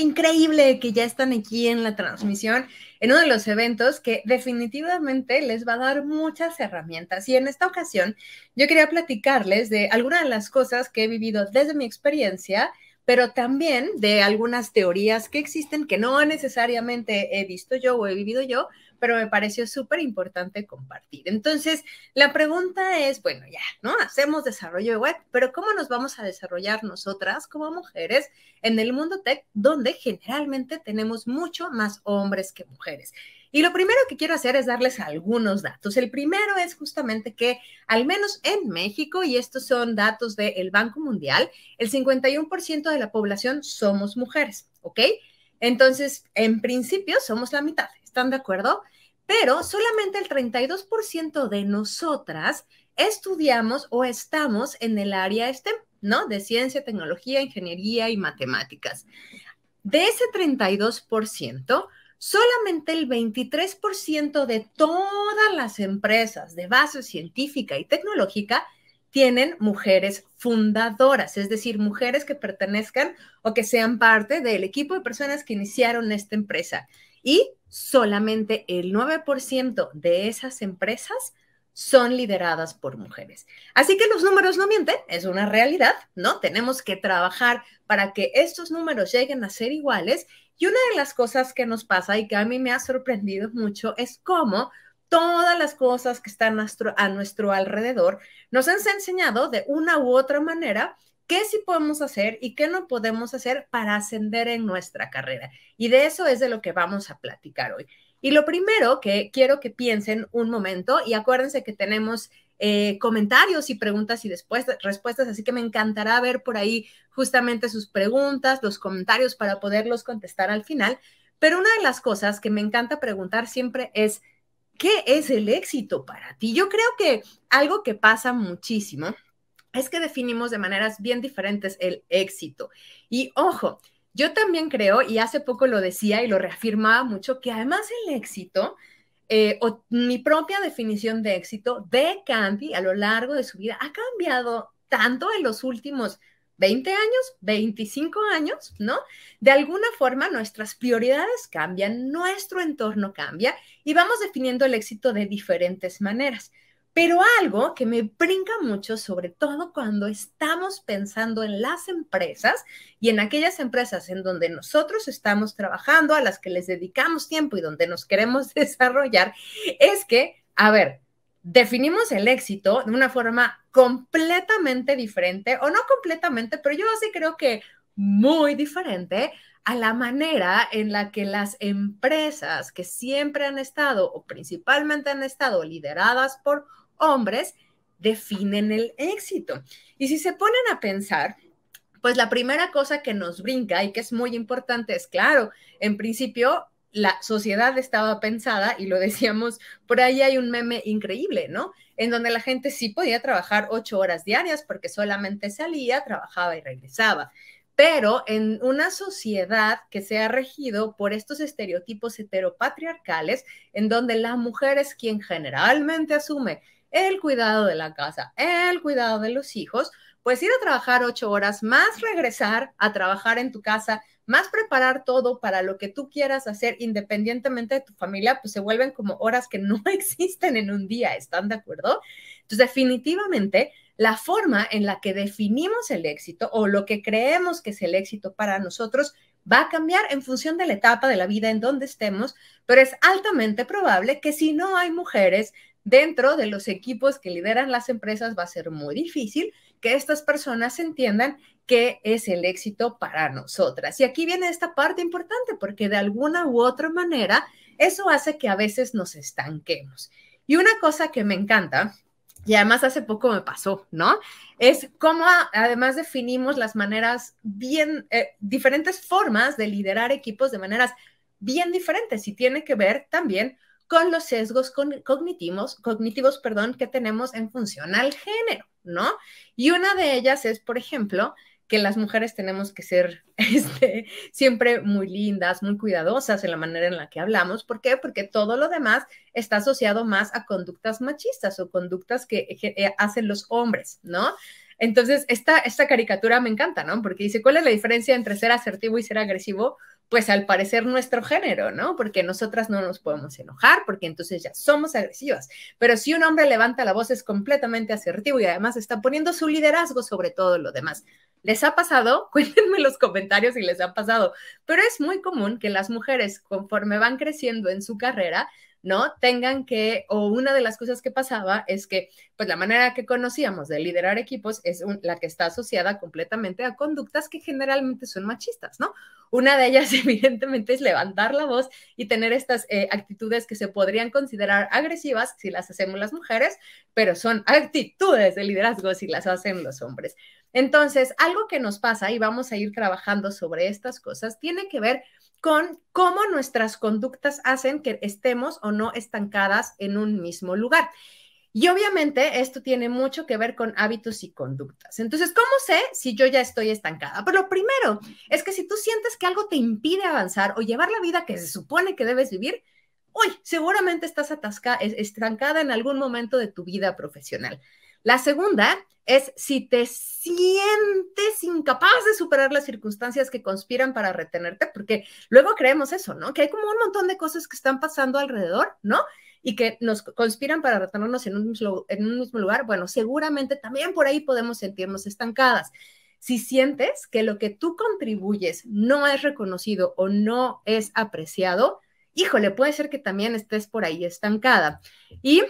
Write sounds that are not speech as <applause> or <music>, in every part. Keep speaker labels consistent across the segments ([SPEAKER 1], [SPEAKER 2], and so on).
[SPEAKER 1] increíble que ya están aquí en la transmisión, en uno de los eventos que definitivamente les va a dar muchas herramientas. Y en esta ocasión yo quería platicarles de algunas de las cosas que he vivido desde mi experiencia pero también de algunas teorías que existen que no necesariamente he visto yo o he vivido yo, pero me pareció súper importante compartir. Entonces, la pregunta es, bueno, ya, ¿no? Hacemos desarrollo web, pero ¿cómo nos vamos a desarrollar nosotras como mujeres en el mundo tech, donde generalmente tenemos mucho más hombres que mujeres? Y lo primero que quiero hacer es darles algunos datos. El primero es justamente que, al menos en México, y estos son datos del Banco Mundial, el 51% de la población somos mujeres, ¿ok? Entonces, en principio, somos la mitad, ¿Están de acuerdo? Pero solamente el 32% de nosotras estudiamos o estamos en el área STEM, ¿no? De ciencia, tecnología, ingeniería y matemáticas. De ese 32%, solamente el 23% de todas las empresas de base científica y tecnológica tienen mujeres fundadoras, es decir, mujeres que pertenezcan o que sean parte del equipo de personas que iniciaron esta empresa. Y solamente el 9% de esas empresas son lideradas por mujeres. Así que los números no mienten, es una realidad, ¿no? Tenemos que trabajar para que estos números lleguen a ser iguales. Y una de las cosas que nos pasa y que a mí me ha sorprendido mucho es cómo todas las cosas que están a nuestro, alrededor nos han enseñado de una u otra manera qué sí podemos hacer y qué no podemos hacer para ascender en nuestra carrera. Y de eso es de lo que vamos a platicar hoy. Y lo primero que quiero que piensen un momento, y acuérdense que tenemos eh, comentarios y preguntas y después respuestas, así que me encantará ver por ahí justamente sus preguntas, los comentarios para poderlos contestar al final. Pero una de las cosas que me encanta preguntar siempre es, ¿qué es el éxito para ti? Yo creo que algo que pasa muchísimo es que definimos de maneras bien diferentes el éxito. Y ojo, yo también creo, y hace poco lo decía y lo reafirmaba mucho, que además el éxito, eh, o mi propia definición de éxito de Candy a lo largo de su vida ha cambiado tanto en los últimos 20 años, 25 años, ¿no? De alguna forma nuestras prioridades cambian, nuestro entorno cambia y vamos definiendo el éxito de diferentes maneras. Pero algo que me brinca mucho, sobre todo cuando estamos pensando en las empresas y en aquellas empresas en donde nosotros estamos trabajando, a las que les dedicamos tiempo y donde nos queremos <laughs> desarrollar, es que, a ver, definimos el éxito de una forma completamente diferente, o no completamente, pero yo sí creo que muy diferente a la manera en la que las empresas que siempre han estado o principalmente han estado lideradas por hombres definen el éxito. Y si se ponen a pensar, pues la primera cosa que nos brinca y que es muy importante es, claro, en principio la sociedad estaba pensada, y lo decíamos, por ahí hay un meme increíble, ¿no? En donde la gente sí podía trabajar ocho horas diarias porque solamente salía, trabajaba y regresaba. Pero en una sociedad que se ha regido por estos estereotipos heteropatriarcales, en donde la mujer es quien generalmente asume el cuidado de la casa, el cuidado de los hijos, pues ir a trabajar ocho horas, más regresar a trabajar en tu casa, más preparar todo para lo que tú quieras hacer independientemente de tu familia, pues se vuelven como horas que no <laughs> existen en un día, ¿están de acuerdo? Entonces, definitivamente, la forma en la que definimos el éxito o lo que creemos que es el éxito para nosotros va a cambiar en función de la etapa de la vida en donde estemos, pero es altamente probable que si no hay mujeres dentro de los equipos que lideran las empresas va a ser muy difícil que estas personas entiendan qué es el éxito para nosotras. Y aquí viene esta parte importante, porque de alguna u otra manera eso hace que a veces nos estanquemos. Y una cosa que me encanta, y además hace poco me pasó, ¿no? Es cómo además definimos las maneras bien, eh, diferentes formas de liderar equipos de maneras bien diferentes y tiene que ver también con los sesgos cognitivos, cognitivos perdón, que tenemos en función al género, ¿no? Y una de ellas es, por ejemplo, que las mujeres tenemos que ser <laughs> este, siempre muy lindas, muy cuidadosas en la manera en la que hablamos. ¿Por qué? Porque todo lo demás está asociado más a conductas machistas o conductas que, eh, hacen los hombres, ¿no? Entonces, esta, esta caricatura me encanta, ¿no? Porque dice, ¿cuál es la diferencia entre ser asertivo y ser agresivo? pues al parecer nuestro género, ¿no? Porque nosotras no nos podemos enojar, porque entonces ya somos agresivas. Pero si un hombre levanta la voz es completamente asertivo y además está poniendo su liderazgo sobre todo lo demás. ¿Les ha pasado? <laughs> Cuéntenme en los comentarios si les ha pasado. Pero es muy común que las mujeres, conforme van creciendo en su carrera, ¿no? Tengan que, o una de las cosas que pasaba es que, pues la manera que conocíamos de liderar equipos es la que está asociada completamente a conductas que generalmente son machistas, ¿no? Una de ellas, <laughs> evidentemente, es levantar la voz y tener estas eh, actitudes que se podrían considerar agresivas si las hacemos las mujeres, pero son actitudes de liderazgo si las hacen los hombres. Entonces, algo que nos pasa, y vamos a ir trabajando sobre estas cosas, tiene que ver con cómo nuestras conductas hacen que estemos o no estancadas en un mismo lugar. Y obviamente esto tiene mucho que ver con hábitos y conductas. Entonces, ¿cómo sé si yo ya estoy estancada? Pues lo primero es que si tú sientes que algo te impide avanzar o llevar la vida que se supone que debes vivir, hoy seguramente estás atascada, estancada en algún momento de tu vida profesional. La segunda es si te sientes incapaz de superar las circunstancias que conspiran para retenerte, porque luego creemos eso, ¿no? Que hay como un montón de cosas que están pasando alrededor, ¿no? Y que nos conspiran para retenernos en un, mismo, lugar. Bueno, seguramente también por ahí podemos sentirnos estancadas. Si sientes que lo que tú contribuyes no es reconocido o no es apreciado, híjole, puede ser que también estés por ahí estancada. Y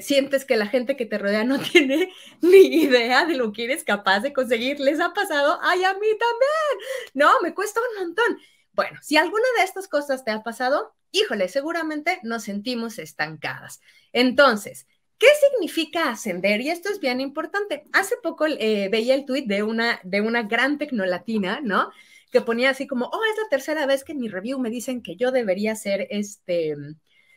[SPEAKER 1] sientes que la gente que te rodea no <laughs> tiene ni idea de lo que eres capaz de conseguir, les ha pasado, ay, a mí también, no, me cuesta un montón. Bueno, si alguna de estas cosas te ha pasado, híjole, seguramente nos sentimos estancadas. Entonces, ¿qué significa ascender? Y esto es bien importante. Hace poco eh, veía el tuit de una, de una gran tecnolatina, ¿no? Que ponía así como, oh, es la tercera vez que en mi review me dicen que yo debería ser este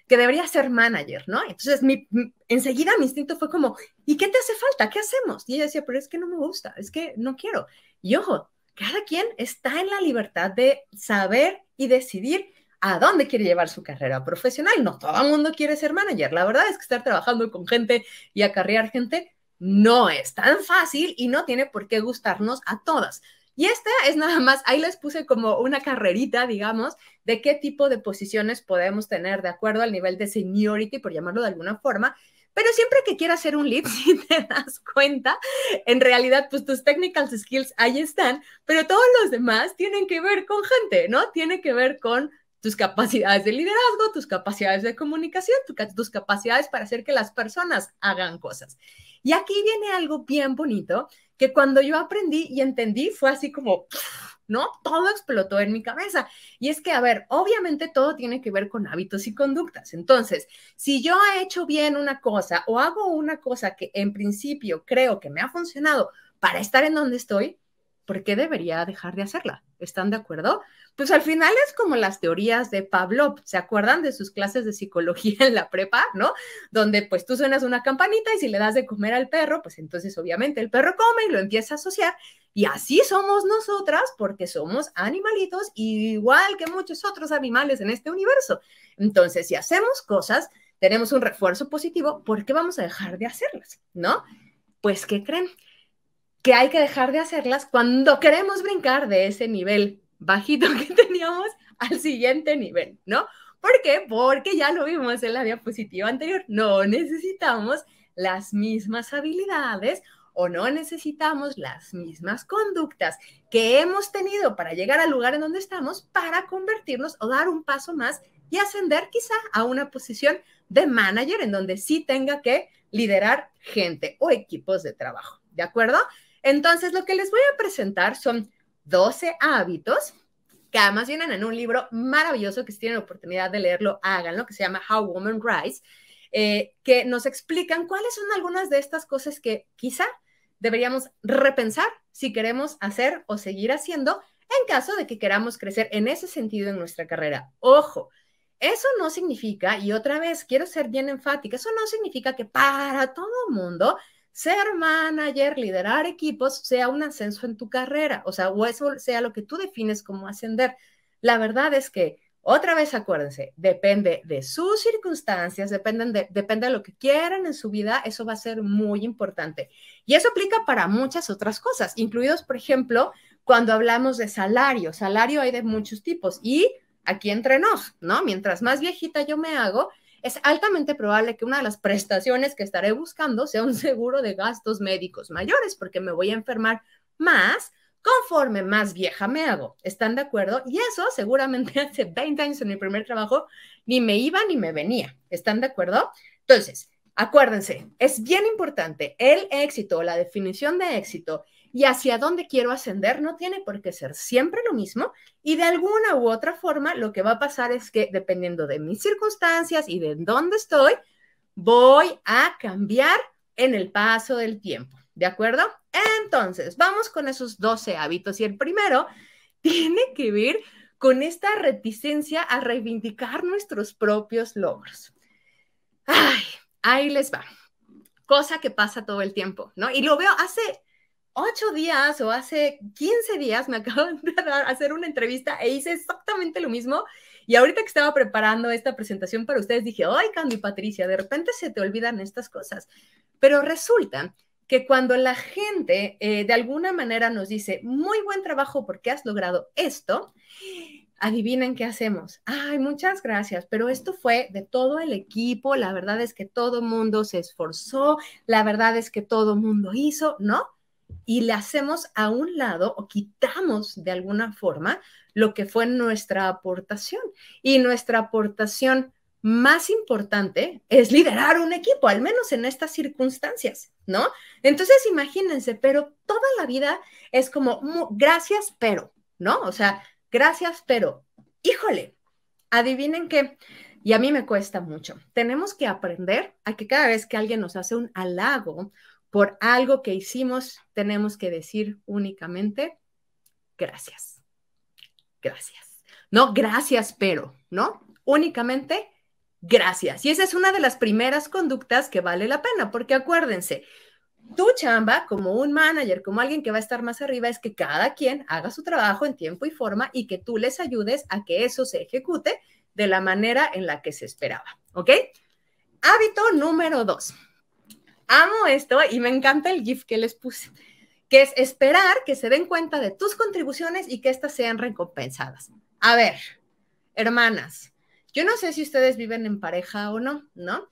[SPEAKER 1] que debería ser manager, ¿no? Entonces, mi, enseguida mi instinto fue como, ¿y qué te hace falta? ¿Qué hacemos? Y ella decía, pero es que no me gusta, es que no quiero. Y ojo, cada quien está en la libertad de saber y decidir a dónde quiere llevar su carrera profesional. No todo el mundo quiere ser manager. La verdad es que estar trabajando con gente y acarrear gente no es tan fácil y no tiene por qué gustarnos a todas. Y esta es nada más, ahí les puse como una carrerita, digamos, de qué tipo de posiciones podemos tener de acuerdo al nivel de seniority, por llamarlo de alguna forma. Pero siempre que quieras hacer un lead, <laughs> si te das cuenta, en realidad, pues tus technical skills ahí están, pero todos los demás tienen que ver con gente, ¿no? Tiene que ver con tus capacidades de liderazgo, tus capacidades de comunicación, tus capacidades para hacer que las personas hagan cosas. Y aquí viene algo bien bonito que cuando yo aprendí y entendí fue así como, ¿no? Todo explotó en mi cabeza. Y es que, a ver, obviamente todo tiene que ver con hábitos y conductas. Entonces, si yo he hecho bien una cosa o hago una cosa que en principio creo que me ha funcionado para estar en donde estoy, ¿por qué debería dejar de hacerla? ¿Están de acuerdo? Pues al final es como las teorías de Pavlov, ¿se acuerdan de sus clases de psicología <laughs> en la prepa, no? Donde pues tú suenas una campanita y si le das de comer al perro, pues entonces obviamente el perro come y lo empieza a asociar y así somos nosotras porque somos animalitos igual que muchos otros animales en este universo. Entonces, si hacemos cosas, tenemos un refuerzo positivo, ¿por qué vamos a dejar de hacerlas, no? Pues, ¿qué creen? que hay que dejar de hacerlas cuando queremos brincar de ese nivel bajito <laughs> que teníamos al siguiente nivel, ¿no? ¿Por qué? Porque ya lo vimos en la diapositiva anterior, no necesitamos las mismas habilidades o no necesitamos las mismas conductas que hemos tenido para llegar al lugar en donde estamos para convertirnos o dar un paso más y ascender quizá a una posición de manager en donde sí tenga que liderar gente o equipos de trabajo. ¿De acuerdo? Entonces, lo que les voy a presentar son 12 hábitos que además vienen en un libro maravilloso que si tienen la oportunidad de leerlo, háganlo, que se llama How Women Rise, eh, que nos explican cuáles son algunas de estas cosas que quizá deberíamos repensar si queremos hacer o seguir haciendo en caso de que queramos crecer en ese sentido en nuestra carrera. Ojo, eso no significa, y otra vez quiero ser bien enfática, eso no significa que para todo mundo ser manager, liderar equipos, sea un ascenso en tu carrera, o sea, o eso sea lo que tú defines como ascender. La verdad es que, otra vez acuérdense, depende de sus circunstancias, dependen de, depende de lo que quieran en su vida, eso va a ser muy importante. Y eso aplica para muchas otras cosas, incluidos, por ejemplo, cuando hablamos de salario. Salario hay de muchos tipos y aquí entre nos, ¿no? Mientras más viejita yo me hago, es altamente probable que una de las prestaciones que estaré buscando sea un seguro de gastos médicos mayores, porque me voy a enfermar más conforme más vieja me hago. ¿Están de acuerdo? Y eso seguramente <laughs> hace 20 años en mi primer trabajo ni me iba ni me venía. ¿Están de acuerdo? Entonces, acuérdense, es bien importante el éxito, la definición de éxito y hacia dónde quiero ascender no tiene por qué ser siempre lo mismo y de alguna u otra forma lo que va a pasar es que dependiendo de mis circunstancias y de dónde estoy, voy a cambiar en el paso del tiempo, ¿de acuerdo? Entonces, vamos con esos 12 hábitos y el primero <laughs> tiene que ver con esta reticencia a reivindicar nuestros propios logros. Ay, ahí les va. Cosa que pasa todo el tiempo, ¿no? Y lo veo hace ocho días o hace 15 días me <laughs> acaban de hacer una entrevista e hice exactamente lo mismo. Y ahorita que estaba preparando esta presentación para ustedes, dije, ay, Candy Patricia, de repente se te olvidan estas cosas. Pero resulta que cuando la gente eh, de alguna manera nos dice, muy buen trabajo porque has logrado esto, adivinen qué hacemos. Ay, muchas gracias, pero esto fue de todo el equipo, la verdad es que todo mundo se esforzó, la verdad es que todo mundo hizo, ¿no? y le hacemos a un lado o quitamos de alguna forma lo que fue nuestra aportación. Y nuestra aportación más importante es liderar un equipo, al menos en estas circunstancias, ¿no? Entonces, imagínense, pero toda la vida es como, gracias, pero, ¿no? O sea, gracias, pero, híjole, adivinen qué, y a mí me cuesta mucho, tenemos que aprender a que cada vez que alguien nos hace un halago por algo que hicimos, tenemos que decir únicamente gracias. Gracias. No gracias, pero, ¿no? Únicamente gracias. Y esa es una de las primeras conductas que vale la pena, porque acuérdense, tu chamba como un manager, como alguien que va a estar más arriba, es que cada quien haga su trabajo en tiempo y forma y que tú les ayudes a que eso se ejecute de la manera en la que se esperaba. ¿Ok? Hábito número dos. Amo esto y me encanta el GIF que les puse, que es esperar que se den cuenta de tus contribuciones y que éstas sean recompensadas. A ver, hermanas, yo no sé si ustedes viven en pareja o no, ¿no?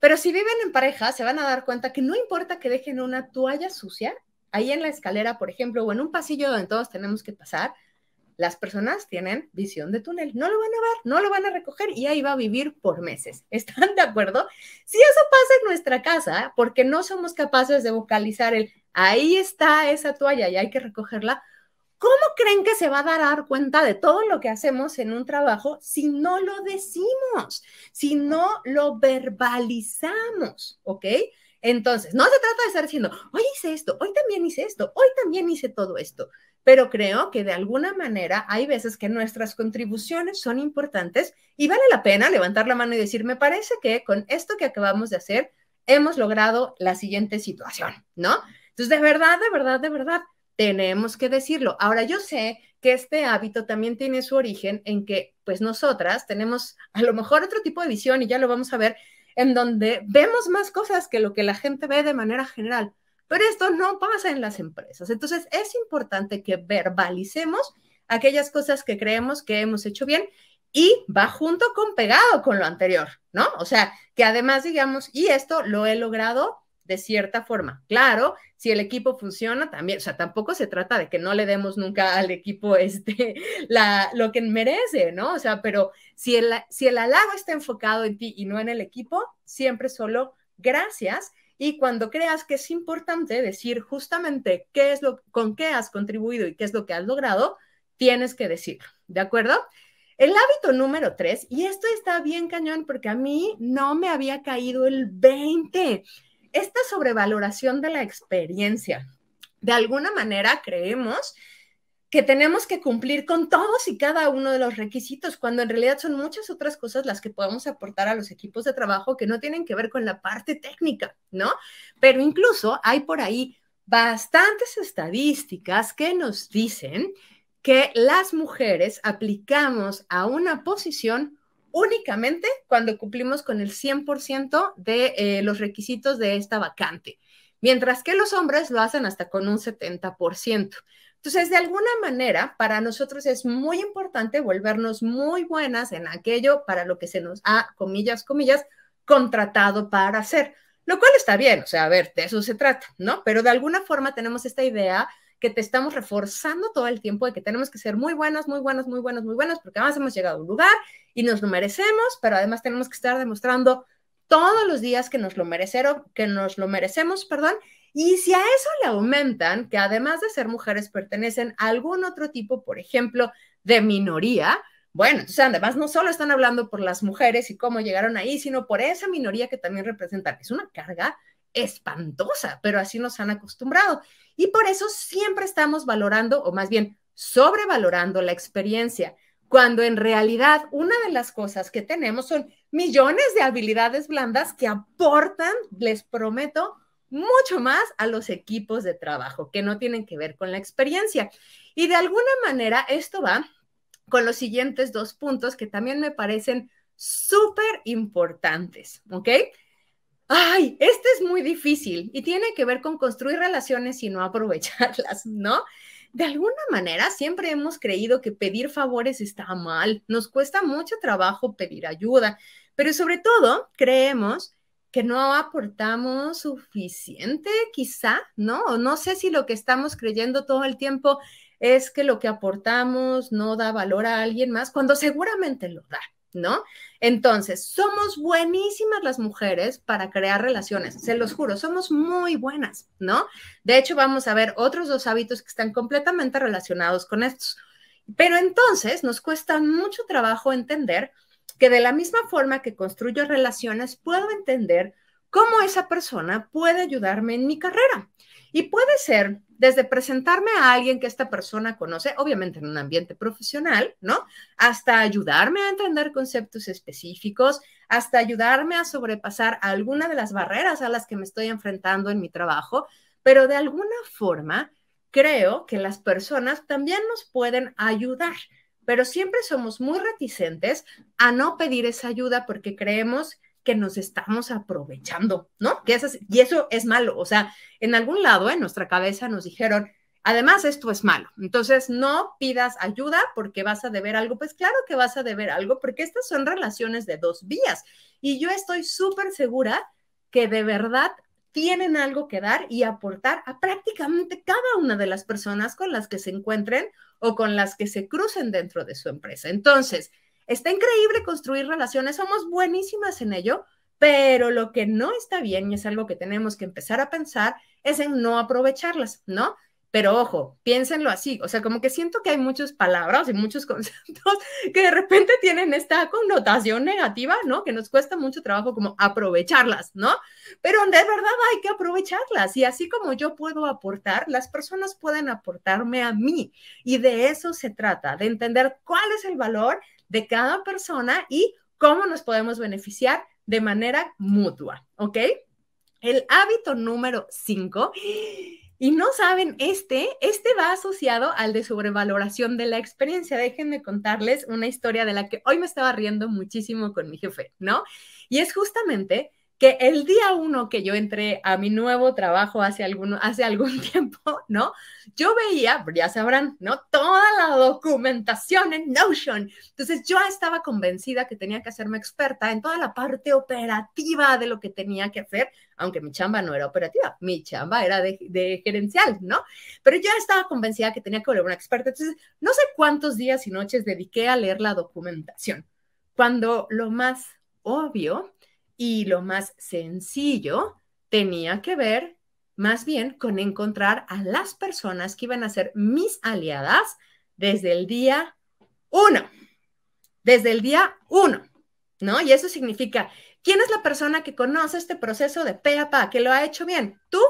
[SPEAKER 1] Pero si viven en pareja, se van a dar cuenta que no importa que dejen una toalla sucia ahí en la escalera, por ejemplo, o en un pasillo donde todos tenemos que pasar, las personas tienen visión de túnel, no lo van a ver, no lo van a recoger y ahí va a vivir por meses. <laughs> ¿Están de acuerdo? Si eso pasa en nuestra casa, porque no somos capaces de vocalizar el ahí está esa toalla y hay que recogerla, ¿cómo creen que se va a dar cuenta de todo lo que hacemos en un trabajo si no lo decimos, si no lo verbalizamos? ¿Ok? Entonces, no se trata de estar diciendo, hoy hice esto, hoy también hice esto, hoy también hice todo esto pero creo que de alguna manera hay veces que nuestras contribuciones son importantes y vale la pena levantar la mano y decir, me parece que con esto que acabamos de hacer, hemos logrado la siguiente situación, ¿no? Entonces, de verdad, de verdad, de verdad, tenemos que decirlo. Ahora, yo sé que este hábito también tiene su origen en que, pues nosotras tenemos a lo mejor otro tipo de visión y ya lo vamos a ver, en donde vemos más cosas que lo que la gente ve de manera general. Pero esto no pasa en las empresas. Entonces es importante que verbalicemos aquellas cosas que creemos que hemos hecho bien y va junto con pegado con lo anterior, ¿no? O sea, que además digamos, y esto lo he logrado de cierta forma. Claro, si el equipo funciona también, o sea, tampoco se trata de que no le demos nunca al equipo <laughs> este, la, lo que merece, ¿no? O sea, pero si el, si el halago está enfocado en ti y no en el equipo, siempre solo gracias y cuando creas que es importante decir justamente qué es lo, con qué has contribuido y qué es lo que has logrado, tienes que decirlo, ¿de acuerdo? El hábito número tres, y esto está bien cañón porque a mí no me había caído el 20, esta sobrevaloración de la experiencia. De alguna manera creemos que tenemos que cumplir con todos y cada uno de los requisitos, cuando en realidad son muchas otras cosas las que podemos aportar a los equipos de trabajo que no tienen que ver con la parte técnica, ¿no? Pero incluso hay por ahí bastantes estadísticas que nos dicen que las mujeres aplicamos a una posición únicamente cuando cumplimos con el 100% de eh, los requisitos de esta vacante, mientras que los hombres lo hacen hasta con un 70%. Entonces, de alguna manera, para nosotros es muy importante volvernos muy buenas en aquello para lo que se nos ha, comillas, comillas, contratado para hacer, lo cual está bien, o sea, a ver, de eso se trata, ¿no? Pero de alguna forma tenemos esta idea que te estamos reforzando todo el tiempo de que tenemos que ser muy buenas, muy buenas, muy buenas, muy buenas, porque además hemos llegado a un lugar y nos lo merecemos, pero además tenemos que estar demostrando todos los días que nos lo que nos lo merecemos, perdón, y si a eso le aumentan que además de ser mujeres pertenecen a algún otro tipo, por ejemplo, de minoría, bueno, entonces además no solo están hablando por las mujeres y cómo llegaron ahí, sino por esa minoría que también representan. Es una carga espantosa, pero así nos han acostumbrado. Y por eso siempre estamos valorando, o más bien sobrevalorando la experiencia, cuando en realidad una de las cosas que tenemos son millones de habilidades blandas que aportan, les prometo, mucho más a los equipos de trabajo que no tienen que ver con la experiencia. Y de alguna manera esto va con los siguientes dos puntos que también me parecen súper importantes, ¿ok? Ay, este es muy difícil y tiene que ver con construir relaciones y no aprovecharlas, ¿no? De alguna manera siempre hemos creído que pedir favores está mal, nos cuesta mucho trabajo pedir ayuda, pero sobre todo creemos que no aportamos suficiente, quizá, ¿no? No sé si lo que estamos creyendo todo el tiempo es que lo que aportamos no da valor a alguien más, cuando seguramente lo da, ¿no? Entonces, somos buenísimas las mujeres para crear relaciones, se los juro, somos muy buenas, ¿no? De hecho, vamos a ver otros dos hábitos que están completamente relacionados con estos. Pero entonces nos cuesta mucho trabajo entender que de la misma forma que construyo relaciones, puedo entender cómo esa persona puede ayudarme en mi carrera. Y puede ser desde presentarme a alguien que esta persona conoce, obviamente en un ambiente profesional, ¿no? Hasta ayudarme a entender conceptos específicos, hasta ayudarme a sobrepasar alguna de las barreras a las que me estoy enfrentando en mi trabajo, pero de alguna forma creo que las personas también nos pueden ayudar pero siempre somos muy reticentes a no pedir esa ayuda porque creemos que nos estamos aprovechando, ¿no? Que y eso es malo. O sea, en algún lado en nuestra cabeza nos dijeron, además esto es malo. Entonces, no pidas ayuda porque vas a deber algo. Pues claro que vas a deber algo porque estas son relaciones de dos vías. Y yo estoy súper segura que de verdad tienen algo que dar y aportar a prácticamente cada una de las personas con las que se encuentren o con las que se crucen dentro de su empresa. Entonces, está increíble construir relaciones, somos buenísimas en ello, pero lo que no está bien y es algo que tenemos que empezar a pensar es en no aprovecharlas, ¿no? Pero ojo, piénsenlo así, o sea, como que siento que hay muchas palabras y muchos <laughs> conceptos que de repente tienen esta connotación negativa, ¿no? Que nos cuesta mucho trabajo como aprovecharlas, ¿no? Pero de verdad hay que aprovecharlas y así como yo puedo aportar, las personas pueden aportarme a mí y de eso se trata, de entender cuál es el valor de cada persona y cómo nos podemos beneficiar de manera mutua, ¿ok? El hábito número cinco... Y no saben, este, este va asociado al de sobrevaloración de la experiencia. Déjenme contarles una historia de la que hoy me estaba riendo muchísimo con mi jefe, ¿no? Y es justamente que el día uno que yo entré a mi nuevo trabajo hace algún, hace algún <laughs> tiempo, ¿no? Yo veía, ya sabrán, ¿no? Toda la documentación en Notion. Entonces yo estaba convencida que tenía que hacerme experta en toda la parte operativa de lo que tenía que hacer, aunque mi chamba no era operativa, mi chamba era de, gerencial, ¿no? Pero yo estaba convencida que tenía que volver una experta. Entonces, no sé cuántos días y noches dediqué a leer la documentación, cuando lo más obvio y lo más sencillo tenía que ver más bien con encontrar a las personas que iban a ser mis aliadas desde el día uno, desde el día uno, ¿no? Y eso significa, ¿quién es la persona que conoce este proceso de pe a pa, que lo ha hecho bien? ¿Tú?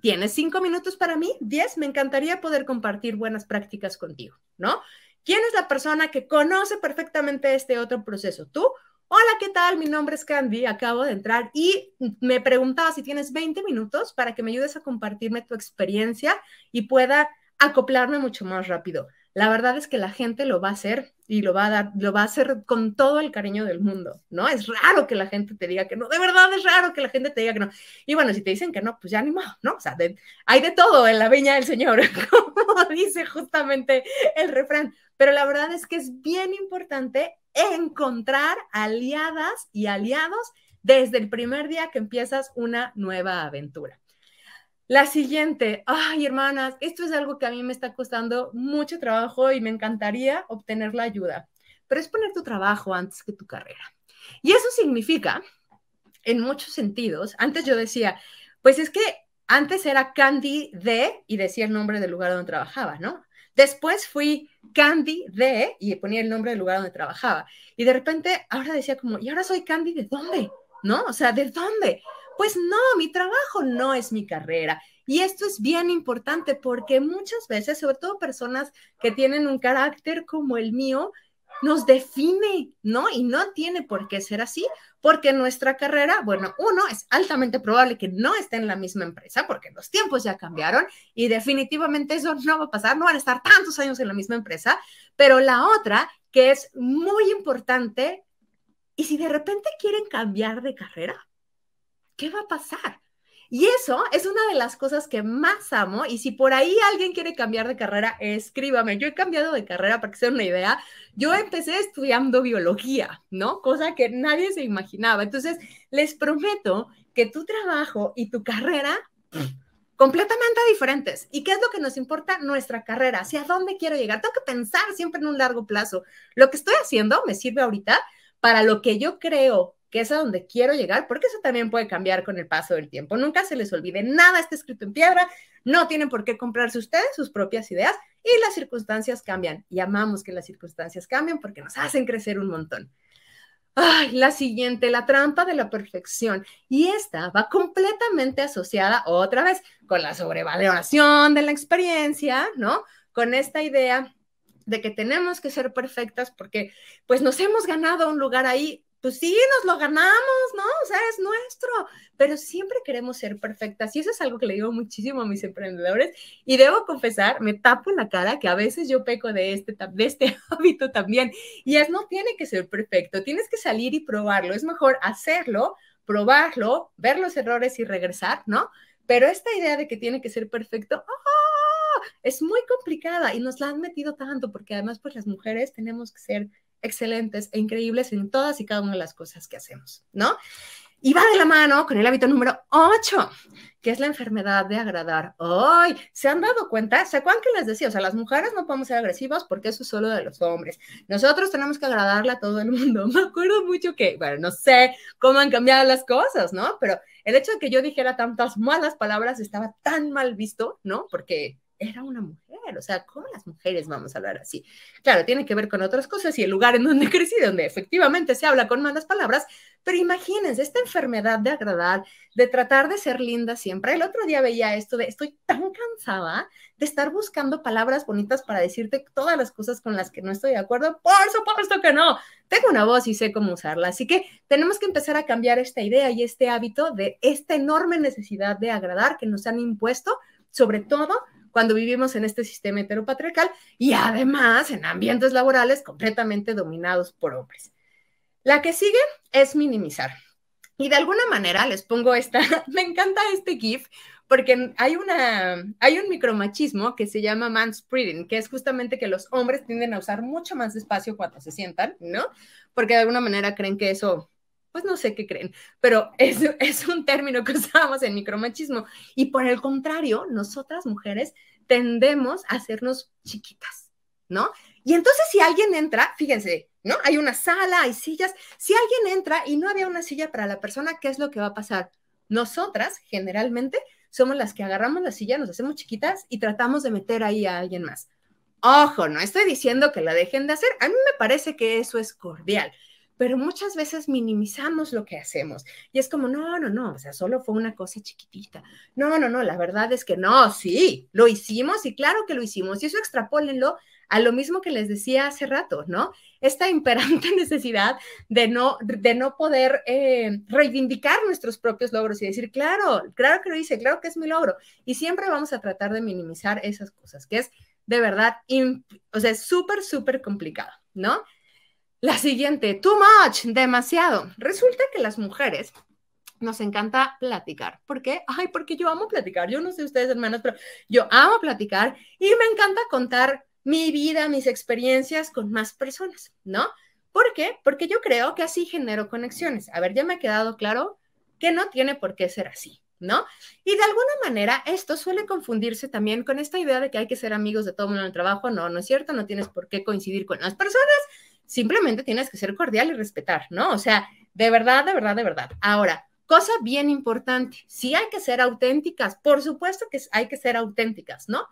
[SPEAKER 1] ¿Tienes cinco minutos para mí? Diez, me encantaría poder compartir buenas prácticas contigo, ¿no? ¿Quién es la persona que conoce perfectamente este otro proceso? ¿Tú? Hola, ¿qué tal? Mi nombre es Candy, acabo de entrar y me preguntaba si tienes 20 minutos para que me ayudes a compartirme tu experiencia y pueda acoplarme mucho más rápido la verdad es que la gente lo va a hacer y lo va a dar, lo va a hacer con todo el cariño del mundo, ¿no? Es raro que la gente te diga que no, de verdad es raro que la gente te diga que no. Y bueno, si te dicen que no, pues ya ni ¿no? O sea, hay de todo en la viña del Señor, <laughs> como dice justamente el refrán. Pero la verdad es que es bien importante encontrar aliadas y aliados desde el primer día que empiezas una nueva aventura. La siguiente, ay hermanas, esto es algo que a mí me está costando mucho trabajo y me encantaría obtener la ayuda, pero es poner tu trabajo antes que tu carrera. Y eso significa, en muchos sentidos, antes yo decía, pues es que antes era Candy de, y decía el nombre del lugar donde trabajaba, ¿no? Después fui Candy de, y ponía el nombre del lugar donde trabajaba. Y de repente ahora decía como, ¿y ahora soy Candy de dónde? ¿No? O sea, ¿de dónde? Pues no, mi trabajo no es mi carrera. Y esto es bien importante porque muchas veces, sobre todo personas que tienen un carácter como el mío, nos define, ¿no? Y no tiene por qué ser así, porque nuestra carrera, bueno, uno, es altamente probable que no esté en la misma empresa, porque los tiempos ya cambiaron y definitivamente eso no va a pasar, no van a estar tantos años en la misma empresa, pero la otra, que es muy importante, y si de repente quieren cambiar de carrera, ¿qué va a pasar? Y eso es una de las cosas que más amo. Y si por ahí alguien quiere cambiar de carrera, escríbame. Yo he cambiado de carrera para que sea una idea. Yo empecé estudiando biología, ¿no? Cosa que nadie se imaginaba. Entonces, les prometo que tu trabajo y tu carrera completamente diferentes. ¿Y qué es lo que nos importa? Nuestra carrera, hacia dónde quiero llegar. Tengo que pensar siempre en un largo plazo. Lo que estoy haciendo me sirve ahorita para lo que yo creo que es a donde quiero llegar, porque eso también puede cambiar con el paso del tiempo. Nunca se les olvide, nada está escrito en piedra, no tienen por qué comprarse ustedes sus propias ideas y las circunstancias cambian. Y amamos que las circunstancias cambien porque nos hacen crecer un montón. Ay, la siguiente, la trampa de la perfección. Y esta va completamente asociada otra vez con la sobrevaloración de la experiencia, ¿no? Con esta idea de que tenemos que ser perfectas porque pues nos hemos ganado un lugar ahí pues sí, nos lo ganamos, ¿no? O sea, es nuestro, pero siempre queremos ser perfectas y eso es algo que le digo muchísimo a mis emprendedores y debo confesar, me tapo en la cara que a veces yo peco de este, de este <laughs> hábito también y es no tiene que ser perfecto, tienes que salir y probarlo, es mejor hacerlo, probarlo, ver los errores y regresar, ¿no? Pero esta idea de que tiene que ser perfecto, ¡ah! es muy complicada y nos la han metido tanto porque además pues las mujeres tenemos que ser excelentes e increíbles en todas y cada una de las cosas que hacemos, ¿no? Y va de la mano con el hábito número 8, que es la enfermedad de agradar. ¡Ay! ¿Se han dado cuenta? ¿Se acuerdan que les decía? O sea, las mujeres no podemos ser agresivas porque eso es solo de los hombres. Nosotros tenemos que agradarle a todo el mundo. <laughs> Me acuerdo mucho que, bueno, no sé cómo han cambiado las cosas, ¿no? Pero el hecho de que yo dijera tantas malas palabras estaba tan mal visto, ¿no? Porque era una mujer, o sea, ¿cómo las mujeres vamos a hablar así? Claro, tiene que ver con otras cosas y el lugar en donde crecí, donde efectivamente se habla con malas palabras, pero imagínense esta enfermedad de agradar, de tratar de ser linda siempre. El otro día veía esto de, estoy tan cansada de estar buscando palabras bonitas para decirte todas las cosas con las que no estoy de acuerdo. Por supuesto que no, tengo una voz y sé cómo usarla, así que tenemos que empezar a cambiar esta idea y este hábito de esta enorme necesidad de agradar que nos han impuesto, sobre todo cuando vivimos en este sistema heteropatriarcal y además en ambientes laborales completamente dominados por hombres. La que sigue es minimizar. Y de alguna manera les pongo esta, <laughs> me encanta este GIF porque hay una hay un micromachismo que se llama manspreading, que es justamente que los hombres tienden a usar mucho más espacio cuando se sientan, ¿no? Porque de alguna manera creen que eso pues no sé qué creen, pero <laughs> es, un término que <laughs> usábamos en micromachismo. Y por el contrario, nosotras mujeres tendemos a hacernos chiquitas, ¿no? Y entonces si alguien entra, fíjense, ¿no? Hay una sala, hay sillas. Si alguien entra y no había una silla para la persona, ¿qué es lo que va a pasar? Nosotras, generalmente, somos las que agarramos la silla, nos hacemos chiquitas y tratamos de meter ahí a alguien más. Ojo, no estoy diciendo que la dejen de hacer. A mí me parece que eso es cordial pero muchas veces minimizamos lo que hacemos y es como, no, no, no, o sea, solo fue una cosa chiquitita. No, no, no, la verdad es que no, sí, lo hicimos y claro que lo hicimos y eso extrapólenlo a lo mismo que les decía hace rato, ¿no? Esta imperante <laughs> necesidad de no, de no poder eh, reivindicar nuestros propios logros y decir, claro, claro que lo hice, claro que es mi logro. Y siempre vamos a tratar de minimizar esas cosas, que es de verdad, o sea, súper, súper complicado, ¿no? La siguiente, too much, demasiado. Resulta que las mujeres nos encanta platicar. ¿Por qué? Ay, porque yo amo platicar. Yo no sé ustedes, hermanos, pero yo amo platicar y me encanta contar mi vida, mis experiencias con más personas, ¿no? ¿Por qué? Porque yo creo que así genero conexiones. A ver, ya me ha quedado claro que no tiene por qué ser así, ¿no? Y de alguna manera esto suele confundirse también con esta idea de que hay que ser amigos de todo el mundo en el trabajo. No, no es cierto, no tienes por qué coincidir con las personas simplemente tienes que ser cordial y respetar, ¿no? O sea, de verdad, de verdad, de verdad. Ahora, cosa bien importante, sí hay que ser auténticas, por supuesto que hay que ser auténticas, ¿no?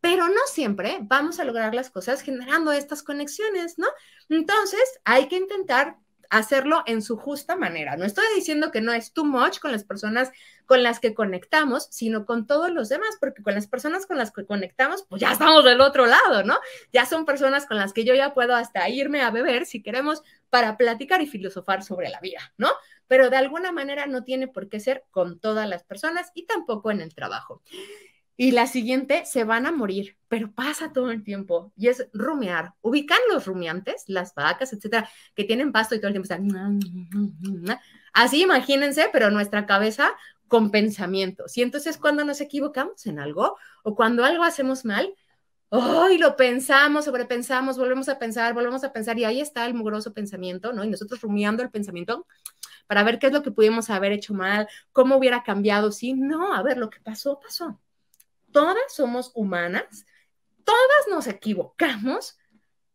[SPEAKER 1] Pero no siempre vamos a lograr las cosas generando estas conexiones, ¿no? Entonces, hay que intentar hacerlo en su justa manera. No estoy diciendo que no es too much con las personas con las que conectamos, sino con todos los demás, porque con las personas con las que conectamos, pues ya estamos del otro lado, ¿no? Ya son personas con las que yo ya puedo hasta irme a beber, si queremos, para platicar y filosofar sobre la vida, ¿no? Pero de alguna manera no tiene por qué ser con todas las personas y tampoco en el trabajo y la siguiente se van a morir, pero pasa todo el tiempo y es rumear. Ubican los rumiantes, las vacas, etcétera, que tienen pasto y todo el tiempo están. Así imagínense, pero nuestra cabeza con pensamientos. Y entonces cuando nos equivocamos en algo o cuando algo hacemos mal, hoy lo pensamos, sobrepensamos, volvemos a pensar, volvemos a pensar y ahí está el mugroso pensamiento, ¿no? Y nosotros rumiando el pensamiento para ver qué es lo que pudimos haber hecho mal, cómo hubiera cambiado, si no, a ver, lo que pasó, pasó todas somos humanas, todas nos equivocamos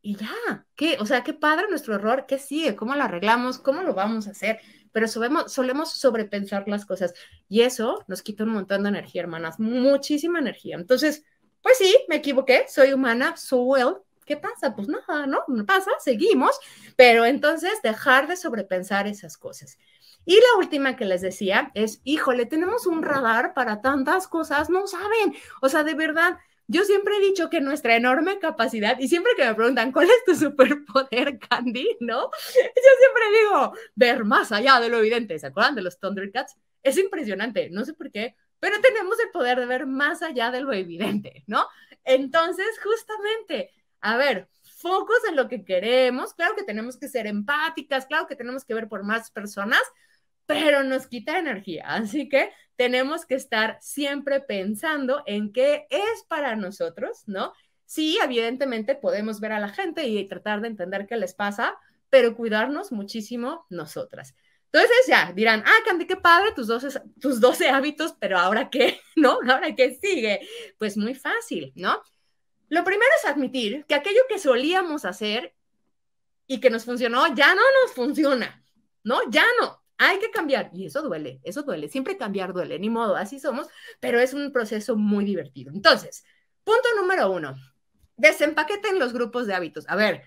[SPEAKER 1] y ya, ¿qué? O sea, qué padre nuestro error, qué sigue, cómo lo arreglamos, cómo lo vamos a hacer, pero solemos, solemos sobrepensar las cosas y eso nos quita un montón de energía, hermanas, muchísima energía. Entonces, pues sí, me equivoqué, soy humana, so well, ¿qué pasa? Pues nada, no, no pasa, seguimos, pero entonces dejar de sobrepensar esas cosas. Y la última que les decía es, híjole, tenemos un radar para tantas cosas, no saben. O sea, de verdad, yo siempre he dicho que nuestra enorme capacidad, y siempre que me preguntan, ¿cuál es tu superpoder, Candy? ¿No? <laughs> Yo siempre digo, ver más allá de lo evidente. ¿Se acuerdan de los Thundercats? Es impresionante, no sé por qué, pero tenemos el poder de ver más allá de lo evidente, ¿no? Entonces, justamente, a ver, focos en lo que queremos, claro que tenemos que ser empáticas, claro que tenemos que ver por más personas, pero nos quita energía. Así que tenemos que estar siempre pensando en qué es para nosotros, ¿no? Sí, evidentemente podemos ver a la gente y tratar de entender qué les pasa, pero cuidarnos muchísimo nosotras. Entonces ya dirán, ah, Candy, qué padre tus 12, tus 12 hábitos, pero ahora qué, <laughs> ¿no? Ahora qué sigue. Pues muy fácil, ¿no? Lo primero es admitir que aquello que solíamos hacer y que nos funcionó, ya no nos funciona, ¿no? Ya no hay que cambiar y eso duele, eso duele, siempre cambiar duele, ni modo, así somos, pero es un proceso muy divertido. Entonces, punto número uno, desempaqueten los grupos de hábitos. A ver,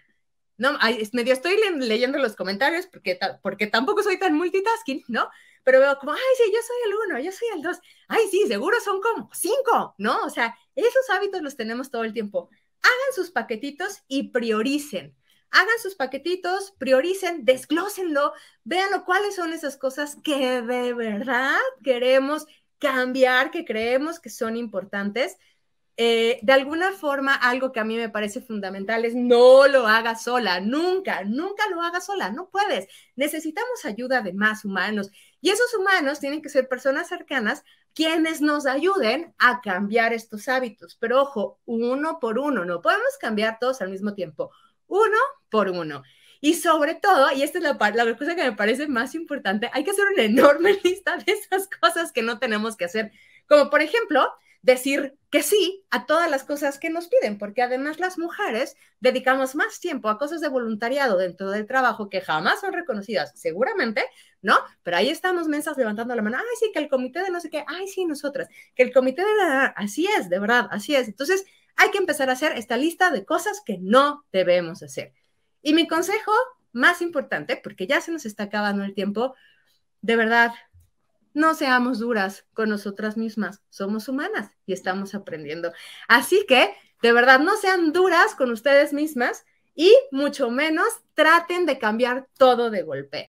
[SPEAKER 1] no, medio estoy leyendo los comentarios porque, porque tampoco soy tan multitasking, ¿no? Pero veo como, ay, sí, yo soy el uno, yo soy el dos, ay, sí, seguro son como cinco, ¿no? O sea, esos hábitos los tenemos todo el tiempo. Hagan sus paquetitos y prioricen hagan sus paquetitos, prioricen, desglósenlo, véanlo cuáles son esas cosas que de verdad queremos cambiar, que creemos que son importantes. Eh, de alguna forma, algo que a mí me parece fundamental es no lo hagas sola, nunca, nunca lo hagas sola, no puedes. Necesitamos ayuda de más humanos y esos humanos tienen que ser personas cercanas quienes nos ayuden a cambiar estos hábitos. Pero ojo, uno por uno, no podemos cambiar todos al mismo tiempo uno por uno. Y sobre todo, y esta es la, cosa que me parece más importante, hay que hacer una enorme <laughs> lista de esas cosas que no tenemos que hacer. Como por ejemplo, decir que sí a todas las cosas que nos piden, porque además las mujeres dedicamos más tiempo a cosas de voluntariado dentro del trabajo que jamás son reconocidas, seguramente, ¿no? Pero ahí estamos mesas levantando la mano, ay, sí, que el comité de no sé qué, ay, sí, nosotras, que el comité de... La... Así es, de verdad, así es. Entonces, hay que empezar a hacer esta lista de cosas que no debemos hacer. Y mi consejo más importante, porque ya se nos está acabando el tiempo, de verdad, no seamos duras con nosotras mismas, somos humanas y estamos aprendiendo. Así que, de verdad, no sean duras con ustedes mismas y mucho menos traten de cambiar todo de golpe.